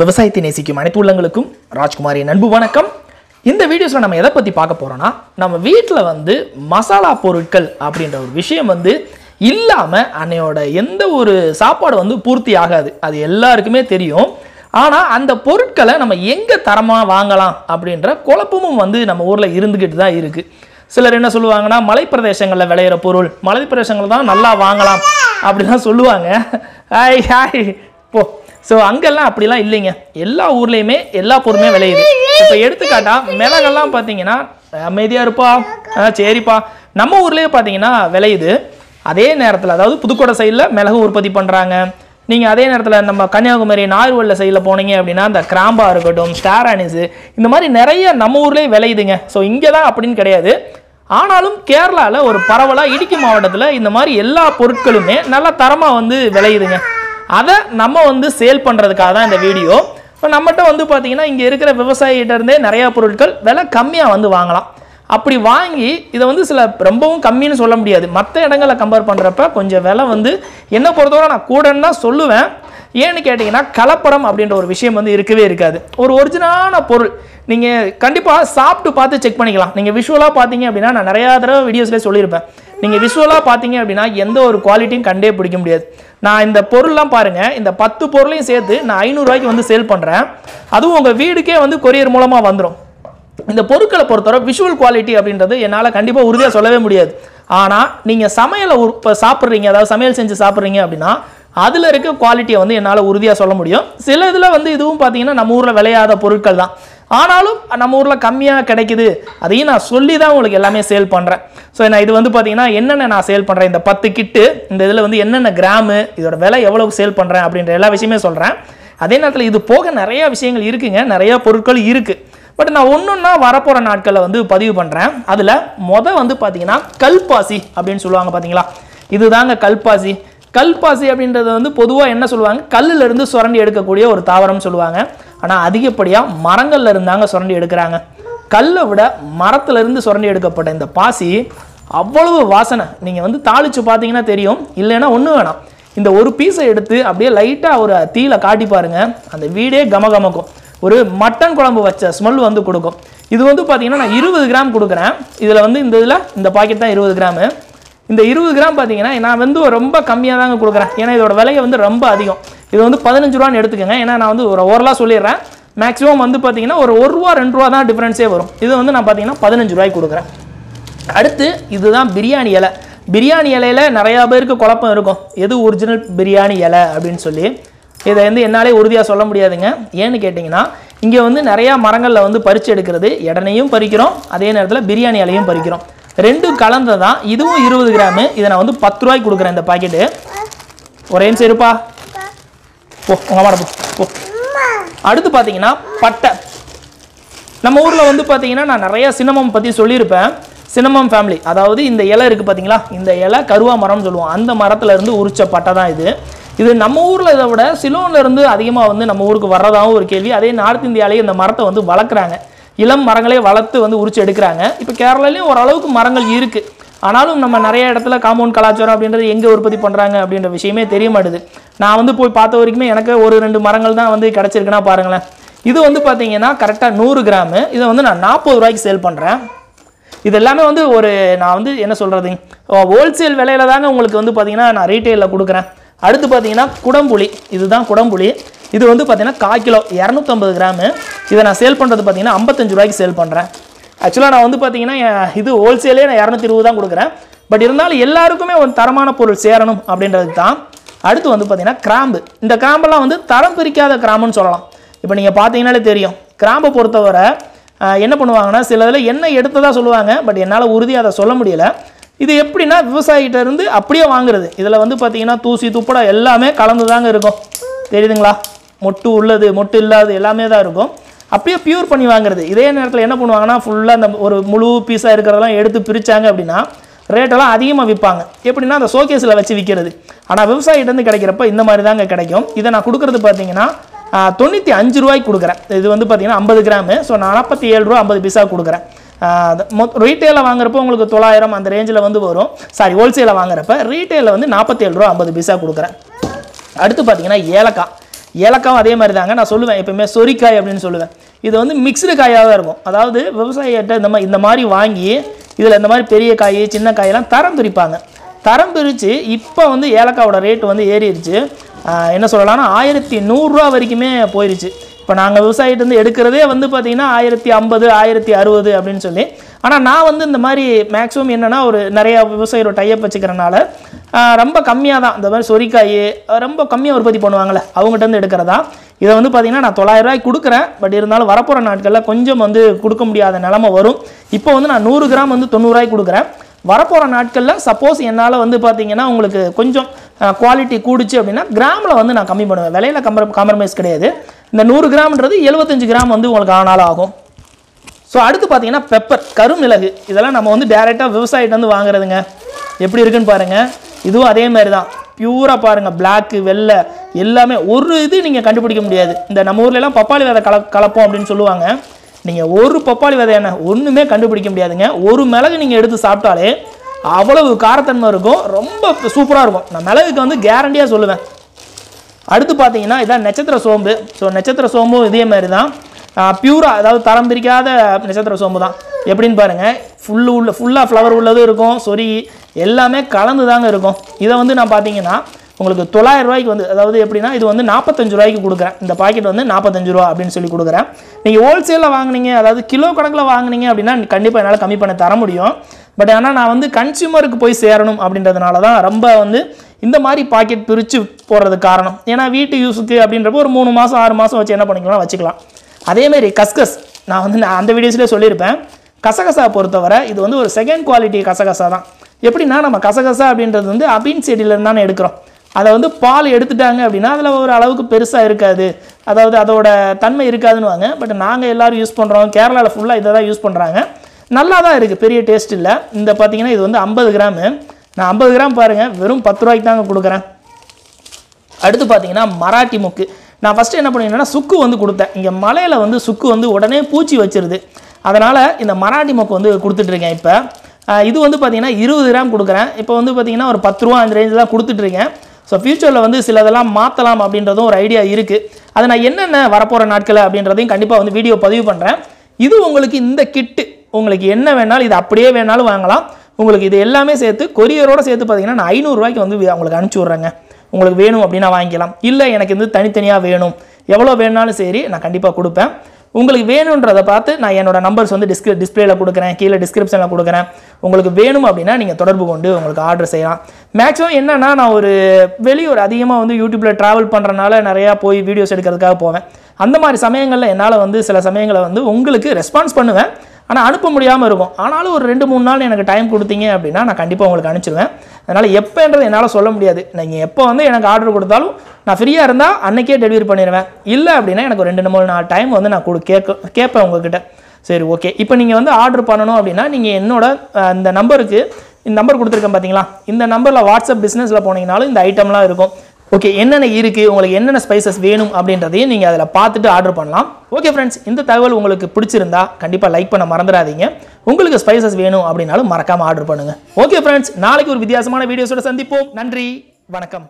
விவசாயத்தை நேசிக்கும் அனைத்து உள்ளங்களுக்கும் ராஜ்குமாரின் அன்பு வணக்கம் இந்த வீடியோஸில் நம்ம எதை பற்றி பார்க்க போகிறோன்னா நம்ம வீட்டில் வந்து மசாலா பொருட்கள் அப்படின்ற ஒரு விஷயம் வந்து இல்லாமல் அன்னையோட எந்த ஒரு சாப்பாடு வந்து பூர்த்தி ஆகாது அது எல்லாருக்குமே தெரியும் ஆனால் அந்த பொருட்களை நம்ம எங்கே தரமாக வாங்கலாம் அப்படின்ற குழப்பமும் வந்து நம்ம ஊரில் இருந்துக்கிட்டு தான் இருக்குது சிலர் என்ன சொல்லுவாங்கன்னா மலைப்பிரதேசங்களில் விளையிற பொருள் மலைப்பிரதேசங்களில் தான் நல்லா வாங்கலாம் அப்படிலாம் சொல்லுவாங்க ஹாய் ஹாய் போ ஸோ அங்கெல்லாம் அப்படிலாம் இல்லைங்க எல்லா ஊர்லேயுமே எல்லா பொருளுமே விளையுது இப்போ எடுத்துக்காட்டா மிளகெல்லாம் பார்த்தீங்கன்னா அமைதியாக இருப்பா ஆ சரிப்பா நம்ம ஊர்லேயே பார்த்தீங்கன்னா விளையுது அதே நேரத்தில் அதாவது புதுக்கோடை சைடில் மிளகு உற்பத்தி பண்ணுறாங்க நீங்கள் அதே நேரத்தில் நம்ம கன்னியாகுமரி நார்வல்ல சைடில் போனீங்க அப்படின்னா அந்த கிராம்பா இருக்கட்டும் ஸ்டார் இந்த மாதிரி நிறைய நம்ம ஊர்லேயே விளையுதுங்க ஸோ இங்கே தான் அப்படின்னு கிடையாது ஆனாலும் கேரளாவில் ஒரு பரவலாக இடுக்கி மாவட்டத்தில் இந்த மாதிரி எல்லா பொருட்களுமே நல்லா தரமாக வந்து விளையுதுங்க அதை நம்ம வந்து சேல் பண்ணுறதுக்காக தான் இந்த வீடியோ இப்போ நம்மகிட்ட வந்து பார்த்திங்கன்னா இங்கே இருக்கிற இருந்தே நிறையா பொருட்கள் விலை கம்மியாக வந்து வாங்கலாம் அப்படி வாங்கி இதை வந்து சில ரொம்பவும் கம்மின்னு சொல்ல முடியாது மற்ற இடங்களை கம்பேர் பண்ணுறப்ப கொஞ்சம் விலை வந்து என்னை பொறுத்தவரை நான் கூடன்னு தான் சொல்லுவேன் ஏன்னு கேட்டிங்கன்னா கலப்படம் அப்படின்ற ஒரு விஷயம் வந்து இருக்கவே இருக்காது ஒரு ஒரிஜினலான பொருள் நீங்கள் கண்டிப்பாக சாப்பிட்டு பார்த்து செக் பண்ணிக்கலாம் நீங்கள் விஷுவலாக பார்த்தீங்க அப்படின்னா நான் நிறையா தடவை வீடியோஸ்லேயே சொல்லியிருப்பேன் நீங்கள் விஷுவலாக பார்த்தீங்க அப்படின்னா எந்த ஒரு குவாலிட்டியும் கண்டே பிடிக்க முடியாது நான் இந்த பொருள்லாம் பாருங்கள் இந்த பத்து பொருளையும் சேர்த்து நான் ஐநூறுரூவாய்க்கு வந்து சேல் பண்ணுறேன் அதுவும் உங்கள் வீடுக்கே வந்து கொரியர் மூலமாக வந்துடும் இந்த பொருட்களை பொறுத்தவரை விஷுவல் குவாலிட்டி அப்படின்றது என்னால் கண்டிப்பாக உறுதியாக சொல்லவே முடியாது ஆனால் நீங்கள் சமையலை இப்போ சாப்பிட்றீங்க அதாவது சமையல் செஞ்சு சாப்பிட்றீங்க அப்படின்னா அதில் இருக்க குவாலிட்டியை வந்து என்னால் உறுதியாக சொல்ல முடியும் சில இதில் வந்து இதுவும் பார்த்தீங்கன்னா நம்ம ஊரில் விளையாத பொருட்கள் தான் ஆனாலும் நம்ம ஊரில் கம்மியாக கிடைக்குது அதையும் நான் சொல்லி தான் உங்களுக்கு எல்லாமே சேல் பண்ணுறேன் ஸோ நான் இது வந்து பார்த்தீங்கன்னா என்னென்ன நான் சேல் பண்ணுறேன் இந்த பத்து கிட்டு இந்த இதில் வந்து என்னென்ன கிராமு இதோட விலை எவ்வளவு சேல் பண்ணுறேன் அப்படின்ற எல்லா விஷயமே சொல்கிறேன் அதே நேரத்தில் இது போக நிறையா விஷயங்கள் இருக்குங்க நிறையா பொருட்கள் இருக்குது பட் நான் ஒன்றுன்னா வரப்போகிற நாட்களில் வந்து பதிவு பண்ணுறேன் அதில் மொதல் வந்து பார்த்தீங்கன்னா கல்பாசி அப்படின்னு சொல்லுவாங்க பார்த்தீங்களா இதுதாங்க கல்பாசி கல்பாசி அப்படின்றத வந்து பொதுவாக என்ன சொல்லுவாங்க கல்லுலேருந்து சுரண்டி எடுக்கக்கூடிய ஒரு தாவரம்னு சொல்லுவாங்க ஆனால் அதிகப்படியாக மரங்களில் இருந்தாங்க சுரண்டி எடுக்கிறாங்க கல்லை விட மரத்துலேருந்து சுரண்டி எடுக்கப்பட்ட இந்த பாசி அவ்வளவு வாசனை நீங்கள் வந்து தாளித்து பார்த்தீங்கன்னா தெரியும் இல்லைன்னா ஒன்றும் வேணாம் இந்த ஒரு பீஸை எடுத்து அப்படியே லைட்டாக ஒரு தீல காட்டி பாருங்கள் அந்த வீடே கமகமக்கும் ஒரு மட்டன் குழம்பு வச்ச ஸ்மெல் வந்து கொடுக்கும் இது வந்து பார்த்தீங்கன்னா நான் இருபது கிராம் கொடுக்குறேன் இதில் வந்து இந்த இதில் இந்த பாக்கெட் தான் இருபது கிராமு இந்த இருபது கிராம் பார்த்தீங்கன்னா நான் வந்து ரொம்ப கம்மியாக தாங்க கொடுக்குறேன் ஏன்னா இதோட விலையை வந்து ரொம்ப அதிகம் இது வந்து பதினஞ்சு ரூபான்னு எடுத்துக்கோங்க ஏன்னா நான் வந்து ஒரு ஓரளவு சொல்லிடுறேன் மேக்ஸிமம் வந்து பார்த்தீங்கன்னா ஒரு ஒரு ரூபா ரெண்டு ரூபா தான் டிஃப்ரென்ஸே வரும் இது வந்து நான் பார்த்தீங்கன்னா பதினஞ்சு ரூபாய்க்கு கொடுக்குறேன் அடுத்து இதுதான் பிரியாணி இலை பிரியாணி இலையில் நிறையா பேருக்கு குழப்பம் இருக்கும் எது ஒரிஜினல் பிரியாணி இலை அப்படின்னு சொல்லி இதை வந்து என்னாலே உறுதியாக சொல்ல முடியாதுங்க ஏன்னு கேட்டிங்கன்னா இங்கே வந்து நிறையா மரங்களில் வந்து பறித்து எடுக்கிறது இடனையும் பறிக்கிறோம் அதே நேரத்தில் பிரியாணி இலையும் பறிக்கிறோம் ரெண்டும் கலந்து தான் இதுவும் இருபது கிராமு இதை நான் வந்து பத்து ரூபாய்க்கு கொடுக்குறேன் இந்த பாக்கெட்டு ஒரே சரிப்பா இருப்பா ஓ உங்கள் போ அடுத்து பார்த்தீங்கன்னா பட்டை நம்ம ஊரில் வந்து பார்த்தீங்கன்னா நான் நிறையா சினமம் பற்றி சொல்லியிருப்பேன் சினமம் ஃபேமிலி அதாவது இந்த இலை இருக்குது பார்த்தீங்களா இந்த இலை கருவா மரம்னு சொல்லுவோம் அந்த மரத்தில் இருந்து உரிச்ச பட்டை தான் இது இது நம்ம ஊரில் இதை விட சிலோன்லேருந்து அதிகமாக வந்து நம்ம ஊருக்கு வர்றதாகவும் ஒரு கேள்வி அதே நார்த் இந்தியாவிலேயே இந்த மரத்தை வந்து வளர்க்குறாங்க இளம் மரங்களே வளர்த்து வந்து உரிச்சு எடுக்கிறாங்க இப்போ கேரளாலேயும் ஓரளவுக்கு மரங்கள் இருக்குது ஆனாலும் நம்ம நிறைய இடத்துல காம்பவுண்ட் கலாச்சாரம் அப்படின்றது எங்கே உற்பத்தி பண்ணுறாங்க அப்படின்ற விஷயமே தெரிய மாட்டேது நான் வந்து போய் பார்த்த வரைக்குமே எனக்கு ஒரு ரெண்டு மரங்கள் தான் வந்து கிடச்சிருக்குன்னா பாருங்களேன் இது வந்து பார்த்தீங்கன்னா கரெக்டாக நூறு கிராமு இதை வந்து நான் நாற்பது ரூபாய்க்கு சேல் பண்ணுறேன் இது எல்லாமே வந்து ஒரு நான் வந்து என்ன சொல்கிறது ஹோல்சேல் விலையில தாங்க உங்களுக்கு வந்து பார்த்திங்கன்னா நான் ரீட்டெயிலில் கொடுக்குறேன் அடுத்து பார்த்தீங்கன்னா குடம்புளி இதுதான் குடம்புளி இது வந்து பார்த்தீங்கன்னா கால் கிலோ இரநூத்தம்பது கிராமு இதை நான் சேல் பண்ணுறது பார்த்தீங்கன்னா ஐம்பத்தஞ்சு ரூபாய்க்கு சேல் பண்ணுறேன் ஆக்சுவலாக நான் வந்து பார்த்தீங்கன்னா இது ஹோல்சேலே நான் இரநூத்தி இருபது தான் கொடுக்குறேன் பட் இருந்தாலும் எல்லாருக்குமே ஒரு தரமான பொருள் சேரணும் அப்படின்றது தான் அடுத்து வந்து பார்த்தீங்கன்னா கிராம்பு இந்த கிராம்பெல்லாம் வந்து தரம் பிரிக்காத கிராம்புன்னு சொல்லலாம் இப்போ நீங்கள் பார்த்தீங்கன்னாலே தெரியும் கிராம்பை பொறுத்தவரை என்ன பண்ணுவாங்கன்னா சில இதில் என்ன எடுத்ததாக சொல்லுவாங்க பட் என்னால் உறுதியாக அதை சொல்ல முடியலை இது எப்படின்னா விவசாயிகிட்டேருந்து அப்படியே வாங்குறது இதில் வந்து பார்த்தீங்கன்னா தூசி துப்படா எல்லாமே கலந்து தாங்க இருக்கும் தெரியுதுங்களா மொட்டு உள்ளது மொட்டு இல்லாது எல்லாமே தான் இருக்கும் அப்படியே பியூர் பண்ணி வாங்குறது இதே நேரத்தில் என்ன பண்ணுவாங்கன்னா ஃபுல்லாக அந்த ஒரு முழு பீஸாக இருக்கிறதெல்லாம் எடுத்து பிரித்தாங்க அப்படின்னா ரேட்டெல்லாம் அதிகமாக விற்பாங்க எப்படின்னா அந்த ஷோகேஸில் வச்சு விற்கிறது ஆனால் விவசாயிகிட்டேருந்து கிடைக்கிறப்ப இந்த மாதிரி தாங்க கிடைக்கும் இதை நான் கொடுக்குறது பார்த்தீங்கன்னா தொண்ணூற்றி அஞ்சு ரூபாய்க்கு கொடுக்குறேன் இது வந்து பார்த்தீங்கன்னா ஐம்பது கிராமு ஸோ நாற்பத்தி ஏழு ரூபா ஐம்பது பீஸா கொடுக்குறேன் ரீட்டெயிலில் வாங்குறப்போ உங்களுக்கு தொள்ளாயிரம் அந்த ரேஞ்சில் வந்து வரும் சாரி ஹோல்சேலில் வாங்குறப்ப ரீட்டெயிலில் வந்து நாற்பத்தேழு ரூபா ஐம்பது பீஸாக கொடுக்குறேன் அடுத்து பார்த்தீங்கன்னா ஏலக்காய் ஏலக்காவும் அதே மாதிரி தாங்க நான் சொல்லுவேன் எப்பவுமே சொரிக்காய் அப்படின்னு சொல்லுவேன் இது வந்து மிக்சடு காயாக தான் இருக்கும் அதாவது விவசாயிகிட்ட இந்த மாதிரி இந்த மாதிரி வாங்கி இதில் இந்த மாதிரி பெரிய காய் சின்ன காயெல்லாம் தரம் பிரிப்பாங்க தரம் பிரித்து இப்போ வந்து ஏலக்காவோட ரேட் வந்து ஏறிடுச்சு என்ன சொல்லலாம்னா ஆயிரத்தி நூறுரூவா வரைக்குமே போயிடுச்சு இப்போ நாங்கள் விவசாயிகிட்டேருந்து எடுக்கிறதே வந்து பார்த்திங்கன்னா ஆயிரத்தி ஐம்பது ஆயிரத்தி அறுபது அப்படின்னு சொல்லி ஆனால் நான் வந்து இந்த மாதிரி மேக்ஸிமம் என்னென்னா ஒரு நிறையா விவசாயிகளோட டையப் வச்சுக்கிறனால ரொம்ப கம்மியாக தான் இந்த மாதிரி சொரிக்காய் ரொம்ப கம்மியாக உற்பத்தி அவங்ககிட்ட அவங்ககிட்டருந்து எடுக்கிறதா இதை வந்து பார்த்திங்கன்னா நான் தொள்ளாயிரரூவாய்க்கு கொடுக்குறேன் பட் இருந்தாலும் வரப்போகிற நாட்களில் கொஞ்சம் வந்து கொடுக்க முடியாத நிலமை வரும் இப்போ வந்து நான் நூறு கிராம் வந்து தொண்ணூறுரூவாய்க்கு கொடுக்குறேன் வரப்போகிற நாட்களில் சப்போஸ் என்னால் வந்து பார்த்திங்கன்னா உங்களுக்கு கொஞ்சம் குவாலிட்டி கூடுச்சு அப்படின்னா கிராமில் வந்து நான் கம்மி பண்ணுவேன் விலையில் கம்பர காம்ப்ரமைஸ் கிடையாது இந்த நூறு கிராம்ன்றது எழுபத்தஞ்சு கிராம் வந்து உங்களுக்கு ஆனாலும் ஆகும் ஸோ அடுத்து பார்த்தீங்கன்னா பெப்பர் கருமிளகு இதெல்லாம் நம்ம வந்து டேரெக்டாக விவசாயிட்டு வந்து வாங்குறதுங்க எப்படி இருக்குன்னு பாருங்கள் இதுவும் அதே மாதிரி தான் பியூராக பாருங்கள் பிளாக்கு வெள்ளை எல்லாமே ஒரு இது நீங்கள் கண்டுபிடிக்க முடியாது இந்த நம்ம ஊர்லெலாம் பப்பாளி விதை கல கலப்போம் அப்படின்னு சொல்லுவாங்க நீங்கள் ஒரு பப்பாளி விதை என்ன ஒன்றுமே கண்டுபிடிக்க முடியாதுங்க ஒரு மிளகு நீங்கள் எடுத்து சாப்பிட்டாலே அவ்வளவு காரத்தன்மை இருக்கும் ரொம்ப சூப்பராக இருக்கும் நான் மிளகுக்கு வந்து கேரண்டியாக சொல்லுவேன் அடுத்து பார்த்தீங்கன்னா இதான் நட்சத்திர சோம்பு ஸோ நட்சத்திர சோம்பும் இதே மாதிரி தான் பியூராக அதாவது தரம் பிரிக்காத நட்சத்திர சோம்பு தான் எப்படின்னு பாருங்கள் ஃபுல்லு உள்ள ஃபுல்லாக ஃப்ளவர் உள்ளதும் இருக்கும் சொரி எல்லாமே கலந்து தாங்க இருக்கும் இதை வந்து நான் பார்த்தீங்கன்னா உங்களுக்கு தொள்ளாயிரம் ரூபாய்க்கு வந்து அதாவது எப்படின்னா இது வந்து நாற்பத்தஞ்சு ரூபாய்க்கு கொடுக்குறேன் இந்த பாக்கெட் வந்து நாற்பத்தஞ்சு ரூபா அப்படின்னு சொல்லி கொடுக்குறேன் நீங்கள் ஹோல்சேலில் வாங்கினீங்க அதாவது கிலோ கணக்கில் வாங்கினீங்க அப்படின்னா கண்டிப்பாக என்னால் கம்மி பண்ண தர முடியும் பட் ஆனால் நான் வந்து கன்சியூமருக்கு போய் சேரணும் அப்படின்றதுனால தான் ரொம்ப வந்து இந்த மாதிரி பாக்கெட் பிரித்து போடுறதுக்கு காரணம் ஏன்னா வீட்டு யூஸுக்கு அப்படின்றப்போ ஒரு மூணு மாதம் ஆறு மாதம் வச்சு என்ன பண்ணிக்கலாம் வச்சுக்கலாம் அதேமாரி கஸ்கஸ் நான் வந்து நான் அந்த வீடியோஸ்லேயே சொல்லியிருப்பேன் கசகசா பொறுத்தவரை இது வந்து ஒரு செகண்ட் குவாலிட்டி கசகசா தான் எப்படின்னா நம்ம கசகசா அப்படின்றது வந்து அபின் செடியிலேருந்து தானே எடுக்கிறோம் அதை வந்து பால் எடுத்துட்டாங்க அப்படின்னா அதில் ஒரு அளவுக்கு பெருசாக இருக்காது அதாவது அதோட தன்மை இருக்காதுன்னு வாங்க பட் நாங்கள் எல்லோரும் யூஸ் பண்ணுறோம் கேரளாவில் ஃபுல்லாக இதை தான் யூஸ் பண்ணுறாங்க நல்லா தான் இருக்குது பெரிய டேஸ்ட் இல்லை இந்த பார்த்திங்கன்னா இது வந்து ஐம்பது கிராமு நான் ஐம்பது கிராம் பாருங்கள் வெறும் பத்து ரூபாய்க்கு தாங்க கொடுக்குறேன் அடுத்து பார்த்தீங்கன்னா மராட்டி முக்கு நான் ஃபஸ்ட்டு என்ன பண்ணிங்கன்னா சுக்கு வந்து கொடுத்தேன் இங்கே மலையில் வந்து சுக்கு வந்து உடனே பூச்சி வச்சிருது அதனால் இந்த மராட்டி மொக்கு வந்து கொடுத்துட்ருக்கேன் இப்போ இது வந்து பார்த்திங்கன்னா இருபது கிராம் கொடுக்குறேன் இப்போ வந்து பார்த்திங்கன்னா ஒரு பத்து ரூபா அந்த ரேஞ்சில் தான் கொடுத்துட்ருக்கேன் ஸோ ஃப்யூச்சரில் வந்து சிலதெல்லாம் மாற்றலாம் அப்படின்றதும் ஒரு ஐடியா இருக்குது அதை நான் என்னென்ன வரப்போகிற நாட்கள் அப்படின்றதையும் கண்டிப்பாக வந்து வீடியோ பதிவு பண்ணுறேன் இது உங்களுக்கு இந்த கிட்டு உங்களுக்கு என்ன வேணாலும் இது அப்படியே வேணாலும் வாங்கலாம் உங்களுக்கு இது எல்லாமே சேர்த்து கொரியரோடு சேர்த்து பார்த்தீங்கன்னா நான் ஐநூறுரூவாய்க்கு வந்து உங்களுக்கு அனுப்பிச்சி விட்றேங்க உங்களுக்கு வேணும் அப்படின்னா வாங்கிக்கலாம் இல்லை எனக்கு வந்து தனித்தனியாக வேணும் எவ்வளோ வேணாலும் சரி நான் கண்டிப்பாக கொடுப்பேன் உங்களுக்கு வேணுன்றதை பார்த்து நான் என்னோடய நம்பர்ஸ் வந்து டிஸ்கிரி டிஸ்பிளேல கொடுக்குறேன் கீழே டிஸ்கிரிப்ஷனில் கொடுக்குறேன் உங்களுக்கு வேணும் அப்படின்னா நீங்கள் தொடர்பு கொண்டு உங்களுக்கு ஆர்டர் செய்யலாம் மேக்ஸிமம் என்னென்னா நான் ஒரு வெளியூர் அதிகமாக வந்து யூடியூப்பில் ட்ராவல் பண்ணுறனால நிறையா போய் வீடியோஸ் எடுக்கிறதுக்காக போவேன் அந்த மாதிரி சமயங்களில் என்னால் வந்து சில சமயங்களை வந்து உங்களுக்கு ரெஸ்பான்ஸ் பண்ணுவேன் ஆனால் அனுப்ப முடியாமல் இருக்கும் ஆனாலும் ஒரு ரெண்டு மூணு நாள் எனக்கு டைம் கொடுத்தீங்க அப்படின்னா நான் கண்டிப்பாக உங்களுக்கு அனுப்பிச்சிடுவேன் அதனால் எப்போன்றது என்னால் சொல்ல முடியாது நீங்கள் எப்போ வந்து எனக்கு ஆர்டர் கொடுத்தாலும் நான் ஃப்ரீயாக இருந்தால் அன்றைக்கே டெலிவரி பண்ணிடுவேன் இல்லை அப்படின்னா எனக்கு ரெண்டு மூணு நாள் டைம் வந்து நான் கொடு கேட்க கேட்பேன் உங்ககிட்ட சரி ஓகே இப்போ நீங்கள் வந்து ஆர்டர் பண்ணணும் அப்படின்னா நீங்கள் என்னோட அந்த நம்பருக்கு இந்த நம்பர் கொடுத்துருக்கேன் பார்த்தீங்களா இந்த நம்பரில் வாட்ஸ்அப் பிஸ்னஸில் போனீங்கனாலும் இந்த ஐட்டம்லாம் இருக்கும் ஓகே என்னென்ன இருக்குது உங்களுக்கு என்னென்ன ஸ்பைசஸ் வேணும் அப்படின்றதையும் நீங்கள் அதில் பார்த்துட்டு ஆர்டர் பண்ணலாம் ஓகே ஃப்ரெண்ட்ஸ் இந்த தகவல் உங்களுக்கு பிடிச்சிருந்தா கண்டிப்பாக லைக் பண்ண மறந்துடாதீங்க உங்களுக்கு ஸ்பைசஸ் வேணும் அப்படின்னாலும் மறக்காமல் ஆர்டர் பண்ணுங்கள் ஓகே ஃப்ரெண்ட்ஸ் நாளைக்கு ஒரு வித்தியாசமான வீடியோஸோட சந்திப்போம் நன்றி வணக்கம்